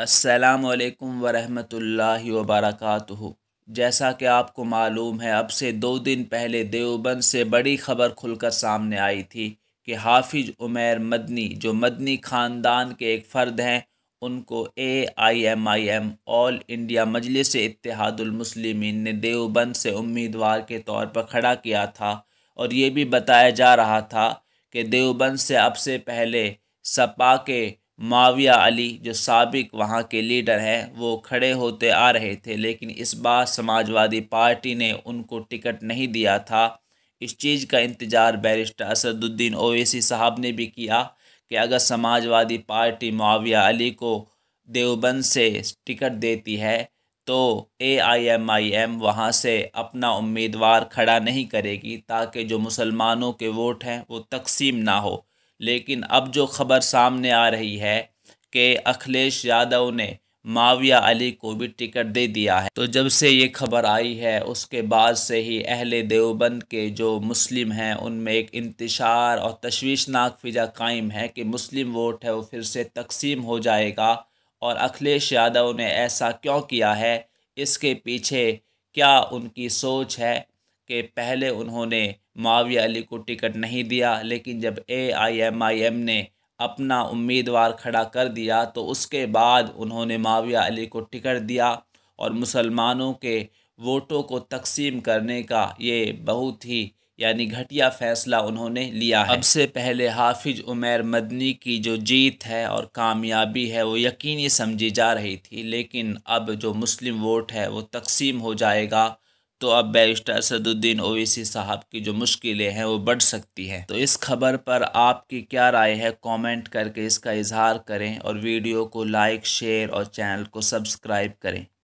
असलकम वरहत लबरक जैसा कि आपको मालूम है अब से दो दिन पहले देवबंद से बड़ी खबर खुलकर सामने आई थी कि हाफिज उमेर मदनी जो मदनी ख़ानदान के एक फ़र्द हैं उनको A I M I M all India Majlis Ittehadul Muslimeen ने देवबंद से उम्मीदवार के तौर पर खड़ा किया था और ये भी बताया जा रहा था कि देवबंद से अब से पहले सपा के माविया अली जो सबक वहाँ के लीडर हैं वो खड़े होते आ रहे थे लेकिन इस बार समाजवादी पार्टी ने उनको टिकट नहीं दिया था इस चीज़ का इंतज़ार बैरिस्टर असदुद्दीन ओवैसी साहब ने भी किया कि अगर समाजवादी पार्टी माविया अली को देवबंद से टिकट देती है तो ए आई एम आई एम वहाँ से अपना उम्मीदवार खड़ा नहीं करेगी ताकि जो मुसलमानों के वोट हैं वो तकसीम ना हो लेकिन अब जो खबर सामने आ रही है कि अखिलेश यादव ने माविया अली को भी टिकट दे दिया है तो जब से ये खबर आई है उसके बाद से ही अहले देवबंद के जो मुस्लिम हैं उनमें एक इंतशार और तशवीशनाक फिजा कायम है कि मुस्लिम वोट है वो फिर से तकसीम हो जाएगा और अखिलेश यादव ने ऐसा क्यों किया है इसके पीछे क्या उनकी सोच है के पहले उन्होंने माविया अली को टिकट नहीं दिया लेकिन जब ए आई एम आई एम ने अपना उम्मीदवार खड़ा कर दिया तो उसके बाद उन्होंने माविया अली को टिकट दिया और मुसलमानों के वोटों को तकसीम करने का ये बहुत ही यानी घटिया फैसला उन्होंने लिया है अब से पहले हाफिज उमेर मदनी की जो जीत है और कामयाबी है वो यकीनी समझी जा रही थी लेकिन अब जो मुस्लिम वोट है वो तकसीम हो जाएगा तो अब बैरिस्टर सदुद्दीन ओवैसी साहब की जो मुश्किलें हैं वो बढ़ सकती हैं तो इस खबर पर आपकी क्या राय है कमेंट करके इसका इजहार करें और वीडियो को लाइक शेयर और चैनल को सब्सक्राइब करें